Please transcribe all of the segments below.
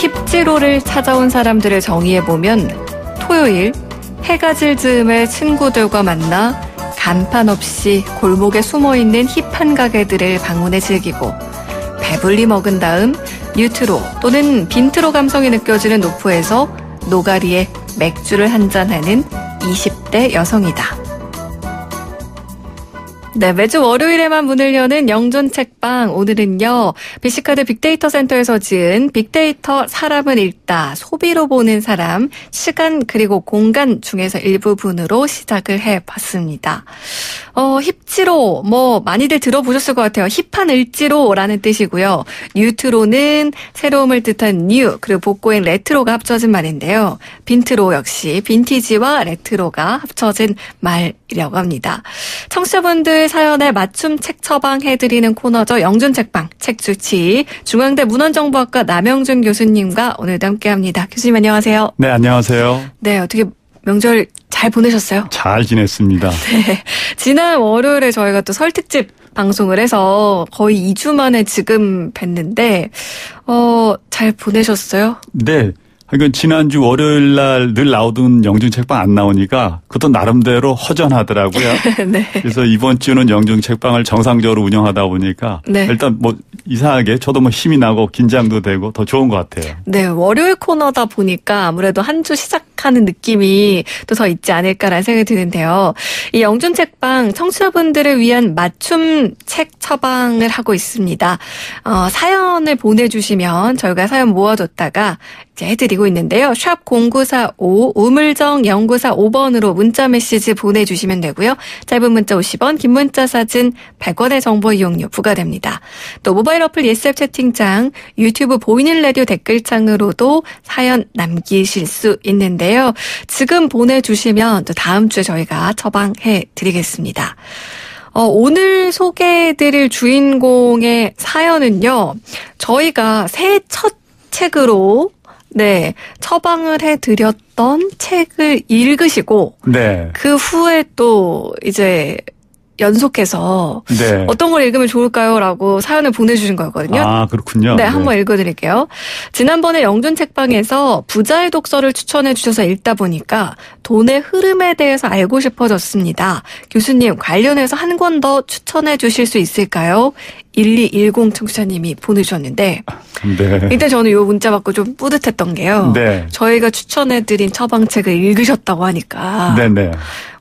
힙지로를 찾아온 사람들을 정의해보면 토요일 해가 질 즈음에 친구들과 만나 간판 없이 골목에 숨어있는 힙한 가게들을 방문해 즐기고 배불리 먹은 다음 뉴트로 또는 빈트로 감성이 느껴지는 노프에서 노가리에 맥주를 한잔하는 20대 여성이다. 네, 매주 월요일에만 문을 여는 영존 책방. 오늘은요, 비시카드 빅데이터 센터에서 지은 빅데이터 사람은 읽다, 소비로 보는 사람, 시간 그리고 공간 중에서 일부분으로 시작을 해 봤습니다. 어, 힙지로, 뭐, 많이들 들어보셨을 것 같아요. 힙한 을지로라는 뜻이고요. 뉴트로는 새로움을 뜻한 뉴, 그리고 복고인 레트로가 합쳐진 말인데요. 빈트로 역시 빈티지와 레트로가 합쳐진 말 이라고 합니다. 청취자분들 사연에 맞춤 책 처방해드리는 코너죠. 영준 책방, 책 주치, 중앙대 문헌정보학과 남영준 교수님과 오늘도 함께합니다. 교수님 안녕하세요. 네, 안녕하세요. 네, 어떻게 명절 잘 보내셨어요? 잘 지냈습니다. 네. 지난 월요일에 저희가 또 설특집 방송을 해서 거의 2주 만에 지금 뵀는데, 어, 잘 보내셨어요? 네. 그러니까 지난주 월요일 날 늘 나오던 영준 책방 안 나오니까 그것도 나름대로 허전하더라고요. 네. 그래서 이번 주는 영준 책방을 정상적으로 운영하다 보니까 네. 일단 뭐 이상하게 저도 뭐 힘이 나고 긴장도 되고 더 좋은 것 같아요. 네, 월요일 코너다 보니까 아무래도 한 주 시작하는 느낌이 또 더 있지 않을까라는 생각이 드는데요. 이영준 책방 청취자분들을 위한 맞춤 책 처방을 하고 있습니다. 어, 사연을 보내주시면 저희가 사연 모아뒀다가 해드리고 있는데요. 샵 0945, 우물정 0945번으로 문자 메시지 보내주시면 되고요. 짧은 문자 50원, 긴 문자 사진 100원의 정보 이용료 부과됩니다. 또 모바일 어플 예스앱 채팅창, 유튜브 보이는 라디오 댓글창으로도 사연 남기실 수 있는데요. 지금 보내주시면 또 다음 주에 저희가 처방해 드리겠습니다. 어, 오늘 소개해드릴 주인공의 사연은요, 저희가 새 첫 책으로 네, 처방을 해드렸던 책을 읽으시고 네. 그 후에 또 이제 연속해서 네. 어떤 걸 읽으면 좋을까요라고 사연을 보내주신 거였거든요. 아 그렇군요. 네, 네. 한번 네. 읽어드릴게요. 지난번에 영준 책방에서 부자의 독서를 추천해 주셔서 읽다 보니까 돈의 흐름에 대해서 알고 싶어졌습니다. 교수님 관련해서 한 권 더 추천해 주실 수 있을까요? 1210 청취자님이 보내주셨는데 네. 이때 저는 요 문자 받고 좀 뿌듯했던 게요. 네. 저희가 추천해드린 처방책을 읽으셨다고 하니까 네네. 네.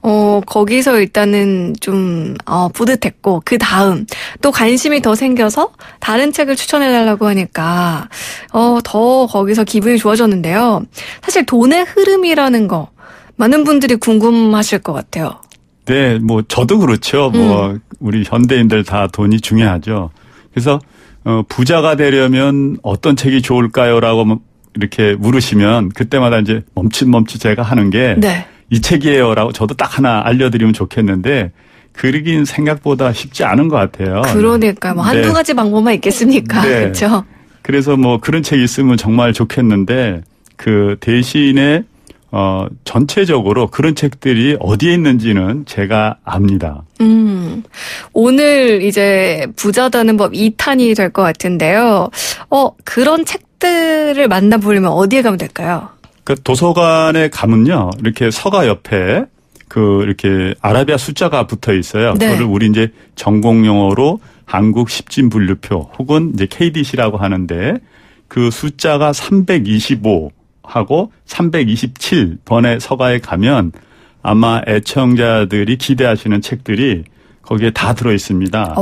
어, 거기서 일단은 좀, 어, 뿌듯했고, 그 다음, 또 관심이 더 생겨서 다른 책을 추천해달라고 하니까, 어, 더 거기서 기분이 좋아졌는데요. 사실 돈의 흐름이라는 거, 많은 분들이 궁금하실 것 같아요. 네, 뭐 저도 그렇죠. 뭐 음. 뭐 우리 현대인들 다 돈이 중요하죠. 그래서 어 부자가 되려면 어떤 책이 좋을까요라고 뭐 이렇게 물으시면 그때마다 이제 멈칫멈칫 제가 하는 게이 네. 책이에요라고 저도 딱 하나 알려드리면 좋겠는데 그러긴 생각보다 쉽지 않은 것 같아요. 그러니까 뭐 한두 네. 가지 방법만 있겠습니까? 네. 그렇죠. 그래서 뭐 그런 책이 있으면 정말 좋겠는데 그 대신에 어, 전체적으로 그런 책들이 어디에 있는지는 제가 압니다. 음. 오늘 이제 부자 되는 법 2탄이 될 것 같은데요. 어, 그런 책들을 만나보려면 어디에 가면 될까요? 그 도서관에 가면요. 이렇게 서가 옆에 그 이렇게 아라비아 숫자가 붙어 있어요. 네. 그거를 우리 이제 전공 용어로 한국 십진 분류표 혹은 이제 KDC라고 하는데 그 숫자가 325 하고 327번의 서가에 가면 아마 애청자들이 기대하시는 책들이 거기에 다 들어 있습니다.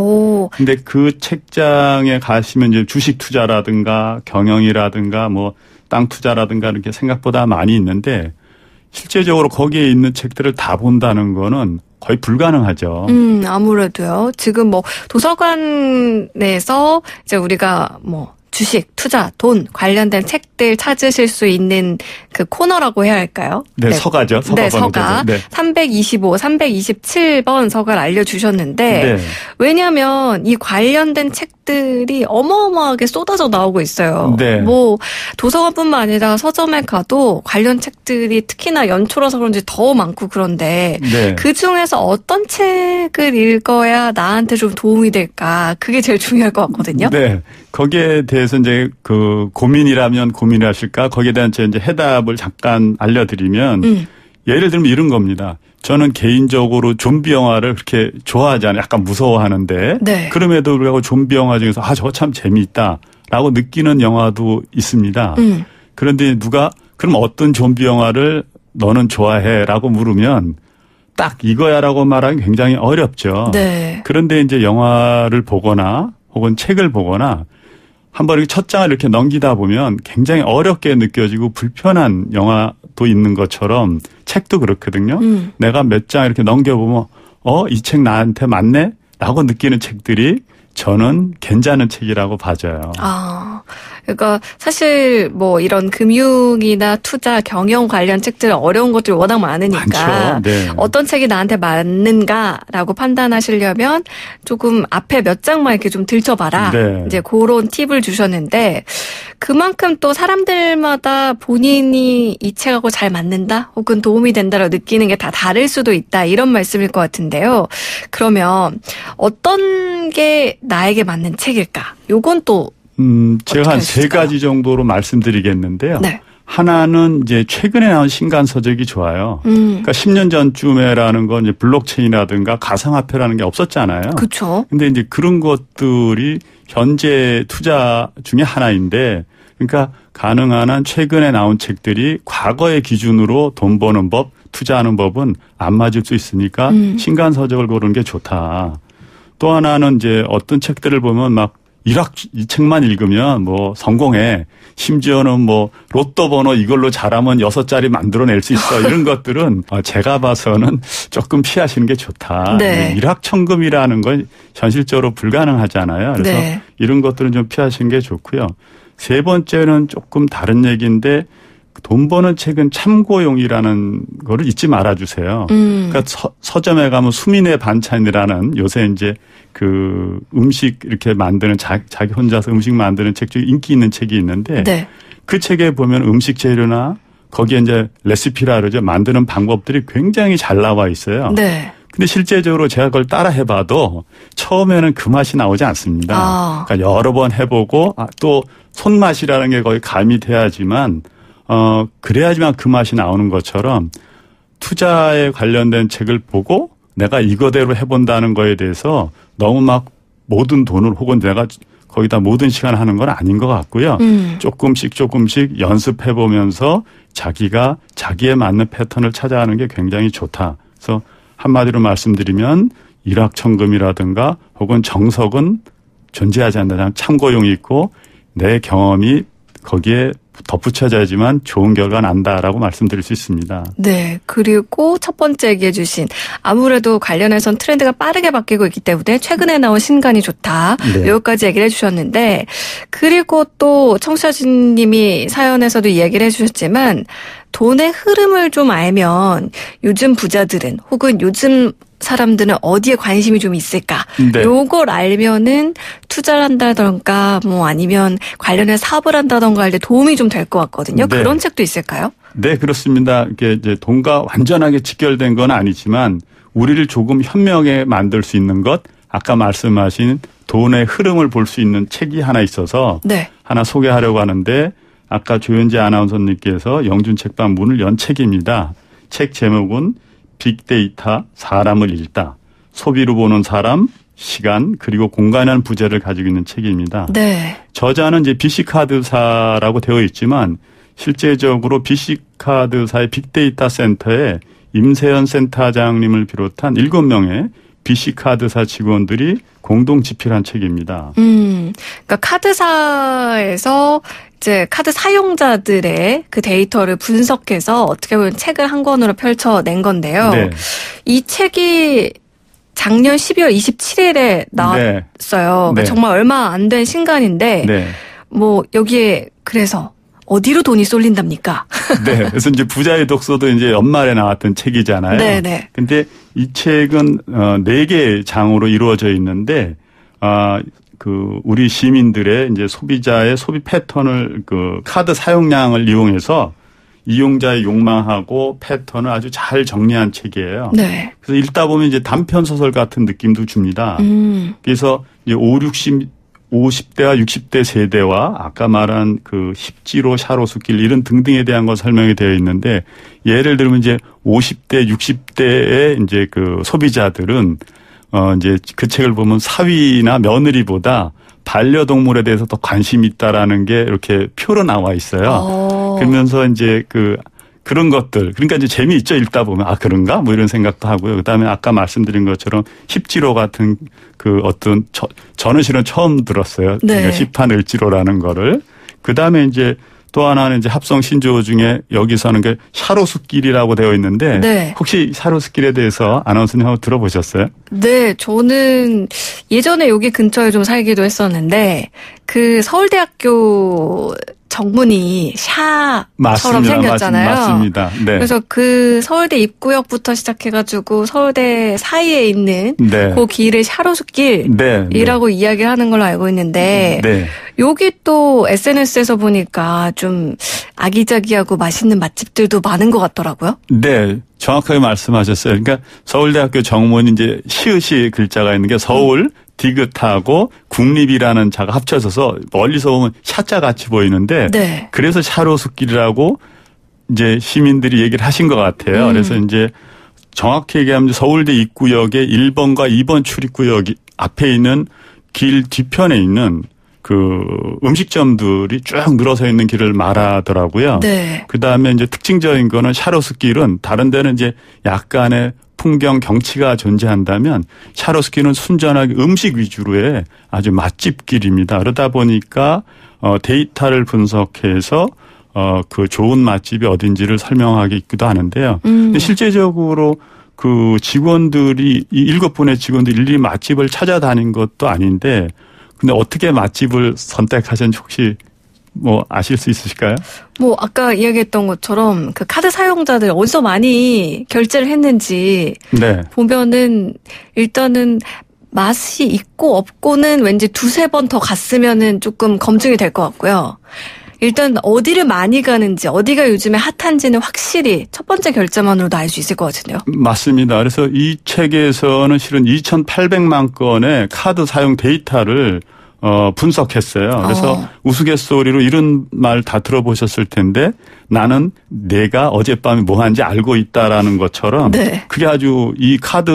근데 그 책장에 가시면 이제 주식 투자라든가 경영이라든가 뭐 땅 투자라든가 이렇게 생각보다 많이 있는데 실제적으로 거기에 있는 책들을 다 본다는 거는 거의 불가능하죠. 음, 아무래도요. 지금 뭐 도서관에서 이제 우리가 뭐 주식, 투자, 돈 관련된 책들 찾으실 수 있는 그 코너라고 해야 할까요? 네, 네. 서가죠. 서가 네, 서가. 네. 325, 327번 서가를 알려주셨는데 네. 왜냐하면 이 관련된 책들이 어마어마하게 쏟아져 나오고 있어요. 네. 뭐 도서관뿐만 아니라 서점에 가도 관련 책들이 특히나 연초라서 그런지 더 많고 그런데 네. 그 중에서 어떤 책을 읽어야 나한테 좀 도움이 될까 그게 제일 중요할 것 같거든요. 네. 거기에 대해서 이제 그 고민이라면 고민하실까 거기에 대한 제 이제 해답을 잠깐 알려드리면 음. 예를 들면 이런 겁니다. 저는 개인적으로 좀비 영화를 그렇게 좋아하지 않아요. 약간 무서워하는데 네. 그럼에도 불구하고 좀비 영화 중에서 아 저거 참 재미있다라고 느끼는 영화도 있습니다. 음. 그런데 누가 그럼 어떤 좀비 영화를 너는 좋아해라고 물으면 딱 이거야라고 말하기 굉장히 어렵죠. 네. 그런데 이제 영화를 보거나 혹은 책을 보거나 한번 이렇게 첫 장을 이렇게 넘기다 보면 굉장히 어렵게 느껴지고 불편한 영화도 있는 것처럼 책도 그렇거든요. 음. 내가 몇 장 이렇게 넘겨보면 어, 이 책 나한테 맞네? 라고 느끼는 책들이 저는 괜찮은 책이라고 봐줘요 아, 그러니까 사실 뭐 이런 금융이나 투자, 경영 관련 책들 어려운 것들이 워낙 많으니까 네. 어떤 책이 나한테 맞는가라고 판단하시려면 조금 앞에 몇 장만 이렇게 좀 들춰봐라. 네. 이제 그런 팁을 주셨는데 그만큼 또 사람들마다 본인이 이 책하고 잘 맞는다 혹은 도움이 된다라고 느끼는 게 다 다를 수도 있다 이런 말씀일 것 같은데요. 그러면 어떤 게 나에게 맞는 책일까? 요건 또 음, 제가 한 세 가지 정도로 말씀드리겠는데요. 네. 하나는 이제 최근에 나온 신간 서적이 좋아요. 음. 그러니까 10년 전쯤에라는 건 이제 블록체인이라든가 가상화폐라는 게 없었잖아요. 그렇죠. 근데 이제 그런 것들이 현재 투자 중에 하나인데 그러니까 가능한 한 최근에 나온 책들이 과거의 기준으로 돈 버는 법, 투자하는 법은 안 맞을 수 있으니까 음. 신간 서적을 고르는 게 좋다. 또 하나는 이제 어떤 책들을 보면 막 일학 이 책만 읽으면 뭐 성공해. 심지어는 뭐 로또 번호 이걸로 잘하면 여섯 자리 만들어낼 수 있어. 이런 것들은 아, 제가 봐서는 조금 피하시는 게 좋다. 네. 일확천금이라는 건 현실적으로 불가능하잖아요. 그래서 네. 이런 것들은 좀 피하시는 게 좋고요. 세 번째는 조금 다른 얘기인데 돈 버는 책은 참고용이라는 거를 잊지 말아주세요. 음. 그러니까 서, 점에 가면 수민의 반찬이라는 요새 이제 그 음식 이렇게 만드는 자, 기 혼자서 음식 만드는 책 중에 인기 있는 책이 있는데 네. 그 책에 보면 음식 재료나 거기에 이제 레시피라 그러죠. 만드는 방법들이 굉장히 잘 나와 있어요. 네. 근데 실제적으로 제가 그걸 따라 해봐도 처음에는 그 맛이 나오지 않습니다. 아. 그러니까 여러 번 해보고 아, 또 손맛이라는 게 거의 감이 돼야지만 어, 그래야지만 그 맛이 나오는 것처럼 투자에 관련된 책을 보고 내가 이거대로 해본다는 거에 대해서 너무 막 모든 돈을 혹은 내가 거기다 모든 시간 을 하는 건 아닌 것 같고요. 음. 조금씩 조금씩 연습해 보면서 자기가 자기에 맞는 패턴을 찾아가는 게 굉장히 좋다. 그래서 한마디로 말씀드리면 일확천금이라든가 혹은 정석은 존재하지 않는다는 참고용이 있고 내 경험이 거기에 덧붙여져야지만 좋은 결과 난다라고 말씀드릴 수 있습니다. 네. 그리고 첫 번째 얘기해 주신 아무래도 관련해선 트렌드가 빠르게 바뀌고 있기 때문에 최근에 나온 신간이 좋다. 네. 여기까지 얘기를 해 주셨는데 그리고 또 청취자님이 사연에서도 이야기를 해 주셨지만 돈의 흐름을 좀 알면 요즘 부자들은 혹은 요즘 사람들은 어디에 관심이 좀 있을까? 네. 요걸 알면은 투자를 한다던가 뭐 아니면 관련해 사업을 한다던가 할 때 도움이 좀 될 것 같거든요. 네. 그런 책도 있을까요? 네, 그렇습니다. 이게 이제 돈과 완전하게 직결된 건 아니지만 우리를 조금 현명하게 만들 수 있는 것 아까 말씀하신 돈의 흐름을 볼 수 있는 책이 하나 있어서 네. 하나 소개하려고 하는데 아까 조현지 아나운서님께서 영준 책방 문을 연 책입니다. 책 제목은 빅데이터 사람을 읽다. 소비로 보는 사람, 시간 그리고 공간이라는 부제를 가지고 있는 책입니다. 네. 저자는 이제 BC카드사라고 되어 있지만 실제적으로 BC카드사의 빅데이터 센터에 임세현 센터장님을 비롯한 7명의 BC카드사 직원들이 공동 집필한 책입니다. 음, 그러니까 카드사에서 이제 카드 사용자들의 그 데이터를 분석해서 어떻게 보면 책을 한 권으로 펼쳐낸 건데요. 네. 이 책이 작년 12월 27일에 나왔어요. 네. 그 정말 얼마 안 된 신간인데 네. 뭐 여기에 그래서 어디로 돈이 쏠린답니까? 네. 그래서 이제 부자의 독서도 이제 연말에 나왔던 책이잖아요. 네, 네. 근데 이 책은 어, 네 개의 장으로 이루어져 있는데 아, 그 우리 시민들의 이제 소비자의 소비 패턴을 그 카드 사용량을 이용해서 이용자의 욕망하고 패턴을 아주 잘 정리한 책이에요. 네. 그래서 읽다 보면 이제 단편 소설 같은 느낌도 줍니다. 음. 그래서 이제 5, 60 50대와 60대 세대와 아까 말한 그 십지로 샤로수길 이런 등등에 대한 건 설명이 되어 있는데 예를 들면 이제 50대 60대의 이제 그 소비자들은 어 이제 그 책을 보면 사위나 며느리보다 반려동물에 대해서 더 관심이 있다라는 게 이렇게 표로 나와 있어요. 오. 어. 그러면서 이제 그 그런 것들 그러니까 이제 재미있죠 읽다 보면 아 그런가 뭐 이런 생각도 하고요 그다음에 아까 말씀드린 것처럼 십지로 같은 그 어떤 저, 저는 실은 처음 들었어요 네. 그러니까 시판 을지로라는 거를 그다음에 이제 또 하나는 이제 합성 신조어 중에 여기서는 게샤로스길이라고 되어 있는데 네. 혹시 샤로스길에 대해서 아나운서님 한번 들어보셨어요? 네, 저는 예전에 여기 근처에 좀 살기도 했었는데 그 서울대학교 정문이 샤처럼 생겼잖아요. 맞습니다. 네. 그래서 그 서울대 입구역부터 시작해가지고 서울대 사이에 있는 네. 그 길을 샤로스길이라고 네, 네. 이야기하는 걸로 알고 있는데 네. 여기 또 SNS에서 보니까 좀 아기자기하고 맛있는 맛집들도 많은 것 같더라고요. 네, 정확하게 말씀하셨어요. 그러니까 서울대학교 정문 이제 시읒이 글자가 있는 게 서울 디귿하고 국립이라는 자가 합쳐져서 멀리서 보면 샤자 같이 보이는데 네. 그래서 샤로숲길이라고 이제 시민들이 얘기를 하신 것 같아요. 음. 그래서 이제 정확히 얘기하면 서울대 입구역의 1번과 2번 출입구역 앞에 있는 길 뒤편에 있는 그 음식점들이 쭉 늘어서 있는 길을 말하더라고요. 네. 그 다음에 이제 특징적인 거는 샤로스길은 다른 데는 이제 약간의 풍경 경치가 존재한다면 샤로스길은 순전하게 음식 위주로의 아주 맛집 길입니다. 그러다 보니까 어 데이터를 분석해서 어그 좋은 맛집이 어딘지를 설명하기도 하는데요. 음. 근데 실제적으로 그 직원들이 이 일곱 분의 직원들이 일일이 맛집을 찾아다닌 것도 아닌데 근데 어떻게 맛집을 선택하셨는지 혹시 뭐 아실 수 있으실까요? 뭐 아까 이야기했던 것처럼 그 카드 사용자들 어디서 많이 결제를 했는지 네. 보면은 일단은 맛이 있고 없고는 왠지 두세 번 더 갔으면은 조금 검증이 될 것 같고요. 일단 어디를 많이 가는지 어디가 요즘에 핫한지는 확실히 첫 번째 결제만으로도 알 수 있을 것 같은데요. 맞습니다. 그래서 이 책에서는 실은 2,800만 건의 카드 사용 데이터를 어, 분석했어요. 어. 그래서 어. 우스갯소리로 이런 말 다 들어보셨을 텐데 나는 내가 어젯밤에 뭐 한지 알고 있다라는 것처럼 네. 그게 아주 이 카드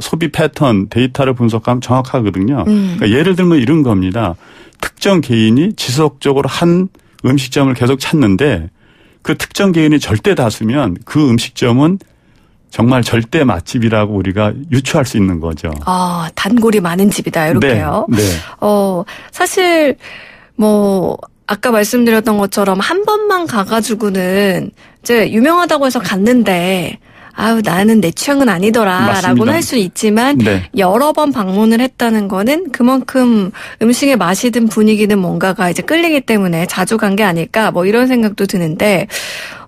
소비 패턴 데이터를 분석하면 정확하거든요. 음. 그러니까 예를 들면 이런 겁니다. 특정 개인이 지속적으로 한 음식점을 계속 찾는데 그 특정 개인이 절대 다수면 그 음식점은 정말 절대 맛집이라고 우리가 유추할 수 있는 거죠. 아, 단골이 많은 집이다. 이렇게요. 네. 네. 어, 사실 뭐 아까 말씀드렸던 것처럼 한 번만 가가지고는 이제 유명하다고 해서 갔는데 아우 나는 내 취향은 아니더라라고는 할 수 있지만 네. 여러 번 방문을 했다는 거는 그만큼 음식의 맛이든 분위기든 뭔가가 이제 끌리기 때문에 자주 간 게 아닐까 뭐 이런 생각도 드는데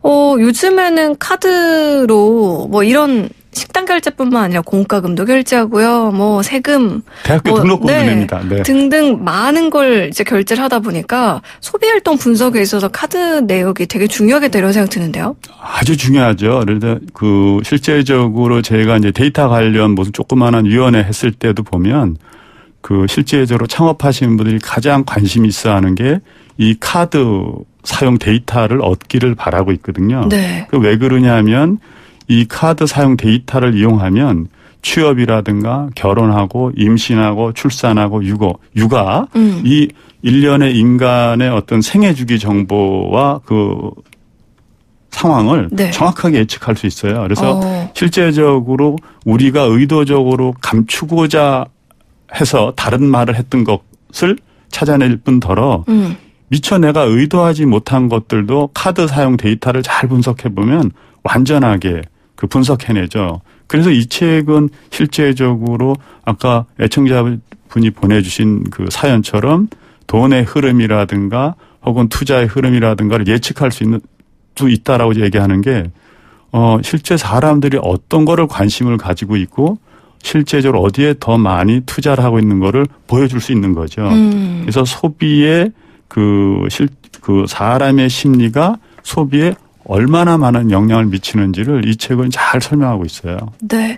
어 요즘에는 카드로 뭐 이런 식당 결제뿐만 아니라 공과금도 결제하고요. 뭐 세금, 대학교 뭐, 등록금 네, 냅니다. 네. 등등 많은 걸 이제 결제를 하다 보니까 소비 활동 분석에 있어서 카드 내역이 되게 중요하게 되려 런 생각 드는데요. 아주 중요하죠. 예를 들어 그 실제적으로 제가 이제 데이터 관련 무슨 조그마한 위원회 했을 때도 보면 그 실제적으로 창업하시는 분들이 가장 관심 있어 하는 게 이 카드 사용 데이터를 얻기를 바라고 있거든요. 네. 그왜 그러냐면 이 카드 사용 데이터를 이용하면 취업이라든가 결혼하고 임신하고 출산하고 육아 육아 음. 이 일련의 인간의 어떤 생애 주기 정보와 그 상황을 네. 정확하게 예측할 수 있어요. 그래서 어. 실제적으로 우리가 의도적으로 감추고자 해서 다른 말을 했던 것을 찾아낼 뿐더러 음. 미처 내가 의도하지 못한 것들도 카드 사용 데이터를 잘 분석해 보면 완전하게 그 분석해내죠. 그래서 이 책은 실제적으로 아까 애청자분이 보내주신 그 사연처럼 돈의 흐름이라든가 혹은 투자의 흐름이라든가를 예측할 수 있는 수 있다라고 얘기하는 게 어, 실제 사람들이 어떤 거를 관심을 가지고 있고 실제적으로 어디에 더 많이 투자를 하고 있는 거를 보여줄 수 있는 거죠. 음. 그래서 소비의 그 실, 그 사람의 심리가 소비에 얼마나 많은 영향을 미치는지를 이 책은 잘 설명하고 있어요. 네.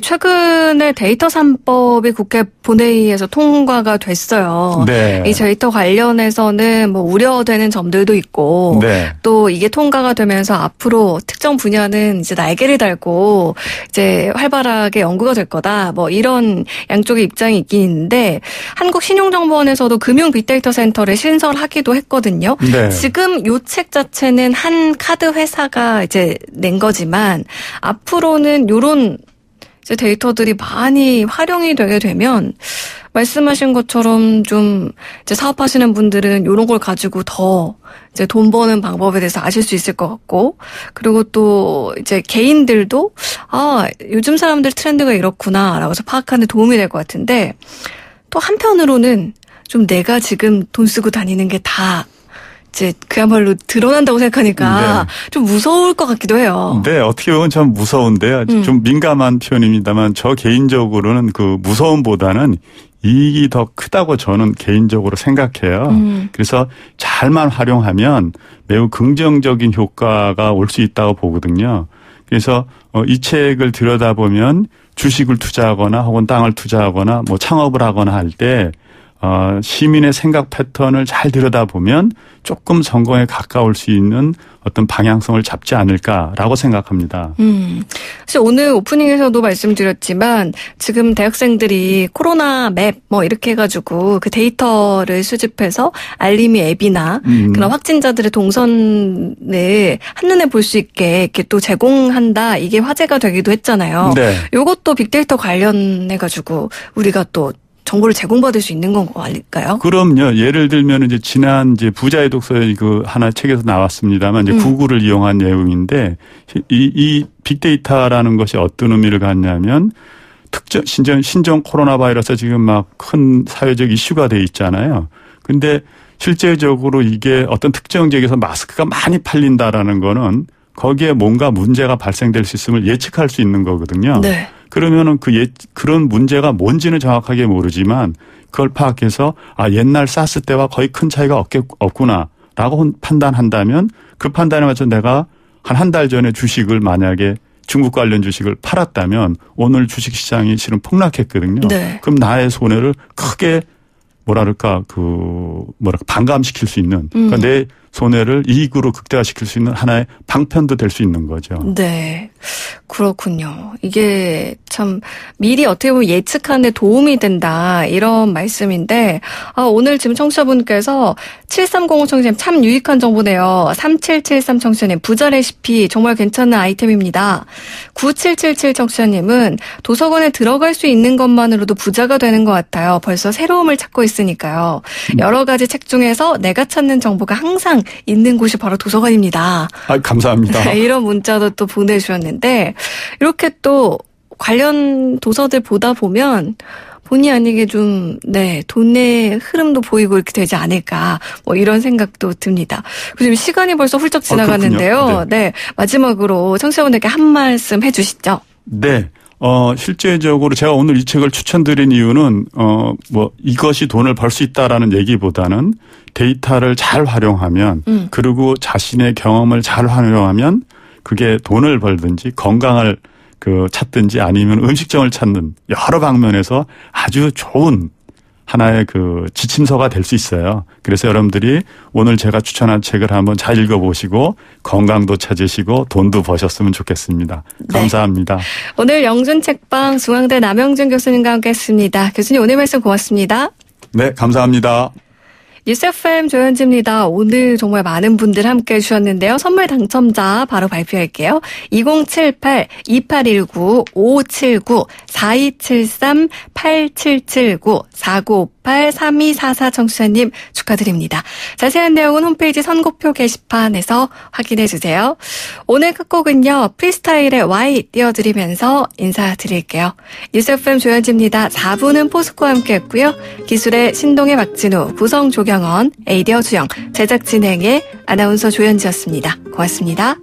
최근에 데이터 산법이 국회 본회의에서 통과가 됐어요. 네. 이 데이터 관련해서는 뭐 우려되는 점들도 있고 네. 또 이게 통과가 되면서 앞으로 특정 분야는 이제 날개를 달고 이제 활발하게 연구가 될 거다. 뭐 이런 양쪽의 입장이 있긴 있는데 한국 신용정보원에서도 금융 빅데이터 센터를 신설하기도 했거든요. 네. 지금 요 책 자체는 한 카드 카드 회사가 이제 낸 거지만 앞으로는 요런 이제 데이터들이 많이 활용이 되게 되면 말씀하신 것처럼 좀 이제 사업하시는 분들은 요런걸 가지고 더 이제 돈 버는 방법에 대해서 아실 수 있을 것 같고 그리고 또 이제 개인들도 아 요즘 사람들 트렌드가 이렇구나라고 해서 파악하는 데 도움이 될 것 같은데 또 한편으로는 좀 내가 지금 돈 쓰고 다니는 게다 이제 그야말로 드러난다고 생각하니까 네. 좀 무서울 것 같기도 해요. 네, 어떻게 보면 참 무서운데요. 음. 좀 민감한 표현입니다만 저 개인적으로는 그 무서움보다는 이익이 더 크다고 저는 개인적으로 생각해요. 음. 그래서 잘만 활용하면 매우 긍정적인 효과가 올 수 있다고 보거든요. 그래서 어, 이 책을 들여다보면 주식을 투자하거나 혹은 땅을 투자하거나 뭐 창업을 하거나 할때 어, 시민의 생각 패턴을 잘 들여다보면 조금 성공에 가까울 수 있는 어떤 방향성을 잡지 않을까라고 생각합니다. 음, 사실 오늘 오프닝에서도 말씀드렸지만 지금 대학생들이 코로나 맵 뭐 이렇게 해가지고 그 데이터를 수집해서 알림이 앱이나 음. 그런 확진자들의 동선을 한눈에 볼 수 있게 이렇게 또 제공한다 이게 화제가 되기도 했잖아요. 네. 이것도 빅데이터 관련해가지고 우리가 또 정보를 제공받을 수 있는 건 아닐까요? 그럼요. 예를 들면 이제 지난 이제 부자의 독서의 그 하나 책에서 나왔습니다만 이제 음. 구글을 이용한 내용인데 이, 이 빅데이터라는 것이 어떤 의미를 갖냐면 특정 신종 신종 코로나 바이러스 지금 막 큰 사회적 이슈가 돼 있잖아요. 근데 실제적으로 이게 어떤 특정 지역에서 마스크가 많이 팔린다라는 거는 거기에 뭔가 문제가 발생될 수 있음을 예측할 수 있는 거거든요. 네. 그러면은 그 예, 그런 문제가 뭔지는 정확하게 모르지만 그걸 파악해서 아 옛날 사스 때와 거의 큰 차이가 없겠, 없구나라고 판단한다면 그 판단에 맞춰 내가 한 한 달 전에 주식을 만약에 중국 관련 주식을 팔았다면 오늘 주식 시장이 실은 폭락했거든요. 네. 그럼 나의 손해를 크게 뭐라그럴까그 뭐랄까 반감시킬 수 있는 그러니까 음. 내 손해를 이익으로 극대화시킬 수 있는 하나의 방편도 될 수 있는 거죠. 네. 그렇군요. 이게 참 미리 어떻게 보면 예측하는 데 도움이 된다 이런 말씀인데 아, 오늘 지금 청취자분께서 7305 청취자님 참 유익한 정보네요. 3773 청취자님 부자 레시피 정말 괜찮은 아이템입니다. 9777 청취자님은 도서관에 들어갈 수 있는 것만으로도 부자가 되는 것 같아요. 벌써 새로움을 찾고 있으니까요. 여러 가지 책 중에서 내가 찾는 정보가 항상 있는 곳이 바로 도서관입니다. 아, 감사합니다. 이런 문자도 또 보내주셨는데 있는데 이렇게 또 관련 도서들 보다 보면 본의 아니게 좀, 네, 돈의 흐름도 보이고 이렇게 되지 않을까, 뭐 이런 생각도 듭니다. 지금 시간이 벌써 훌쩍 지나가는데요. 아, 네. 네. 마지막으로 청취자분들께 한 말씀 해 주시죠. 네. 어, 실제적으로 제가 오늘 이 책을 추천드린 이유는, 어, 뭐, 이것이 돈을 벌 수 있다라는 얘기보다는 데이터를 잘 활용하면, 음. 그리고 자신의 경험을 잘 활용하면 그게 돈을 벌든지 건강을 그 찾든지 아니면 음식점을 찾는 여러 방면에서 아주 좋은 하나의 그 지침서가 될 수 있어요. 그래서 여러분들이 오늘 제가 추천한 책을 한번 잘 읽어보시고 건강도 찾으시고 돈도 버셨으면 좋겠습니다. 네. 감사합니다. 네. 오늘 영준 책방 중앙대 남영준 교수님과 함께했습니다. 교수님 오늘 말씀 고맙습니다. 네, 감사합니다. 뉴스FM 조현지입니다. 오늘 정말 많은 분들 함께 해주셨는데요. 선물 당첨자 바로 발표할게요. 2078-2819-579-4273-8779-4958 3 2 8 8 3 4 4 청취자님 축하드립니다. 자세한 내용은 홈페이지 선곡표 게시판에서 확인해주세요. 오늘 끝곡은요, 프리스타일의 Y 띄워드리면서 인사드릴게요. 뉴스FM 조현지입니다. 4부는 포스코와 함께 했고요. 기술의 신동의 박진우, 구성 조경원, 에이디어 주영, 제작 진행의 아나운서 조현지였습니다. 고맙습니다.